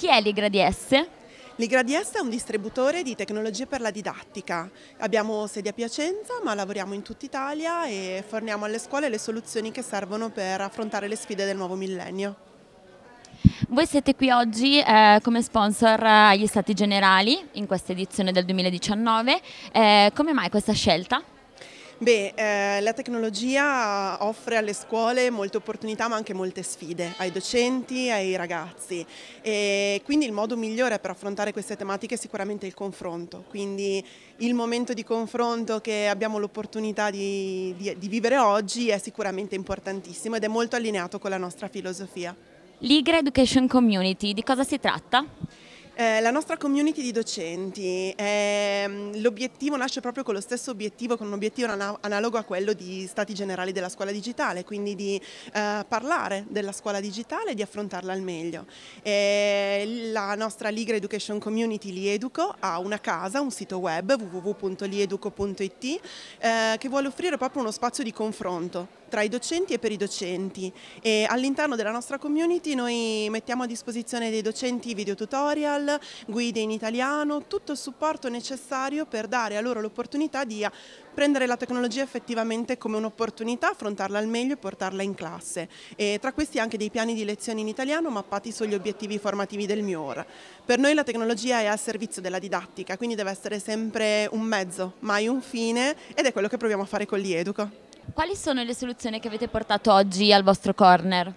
Chi è Ligra di Ligra di è un distributore di tecnologie per la didattica. Abbiamo sedi a Piacenza ma lavoriamo in tutta Italia e forniamo alle scuole le soluzioni che servono per affrontare le sfide del nuovo millennio. Voi siete qui oggi eh, come sponsor agli Stati Generali in questa edizione del 2019. Eh, come mai questa scelta? Beh, eh, la tecnologia offre alle scuole molte opportunità ma anche molte sfide ai docenti e ai ragazzi e quindi il modo migliore per affrontare queste tematiche è sicuramente il confronto, quindi il momento di confronto che abbiamo l'opportunità di, di, di vivere oggi è sicuramente importantissimo ed è molto allineato con la nostra filosofia. L'Igre Education Community, di cosa si tratta? Eh, la nostra community di docenti, ehm, l'obiettivo nasce proprio con lo stesso obiettivo, con un obiettivo ana analogo a quello di stati generali della scuola digitale, quindi di eh, parlare della scuola digitale e di affrontarla al meglio. Eh, la nostra Ligra Education Community Lieduco ha una casa, un sito web www.lieduco.it eh, che vuole offrire proprio uno spazio di confronto tra i docenti e per i docenti e all'interno della nostra community noi mettiamo a disposizione dei docenti video tutorial, social, guide in italiano, tutto il supporto necessario per dare a loro l'opportunità di prendere la tecnologia effettivamente come un'opportunità, affrontarla al meglio e portarla in classe. E tra questi anche dei piani di lezione in italiano mappati sugli obiettivi formativi del MIOR. Per noi la tecnologia è al servizio della didattica, quindi deve essere sempre un mezzo, mai un fine ed è quello che proviamo a fare con l'Ieduco. Quali sono le soluzioni che avete portato oggi al vostro corner?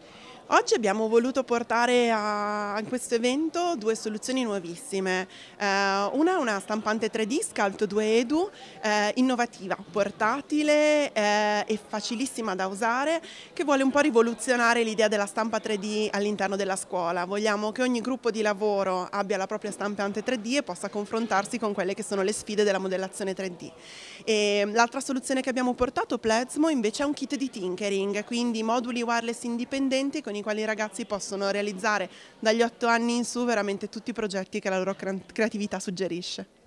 Oggi abbiamo voluto portare a, a questo evento due soluzioni nuovissime. Eh, una è una stampante 3D Scalto 2 Edu, eh, innovativa, portatile eh, e facilissima da usare, che vuole un po' rivoluzionare l'idea della stampa 3D all'interno della scuola. Vogliamo che ogni gruppo di lavoro abbia la propria stampante 3D e possa confrontarsi con quelle che sono le sfide della modellazione 3D. l'altra soluzione che abbiamo portato, Plezmo, invece è un kit di tinkering, quindi moduli wireless indipendenti con i quali i ragazzi possono realizzare dagli 8 anni in su veramente tutti i progetti che la loro creatività suggerisce.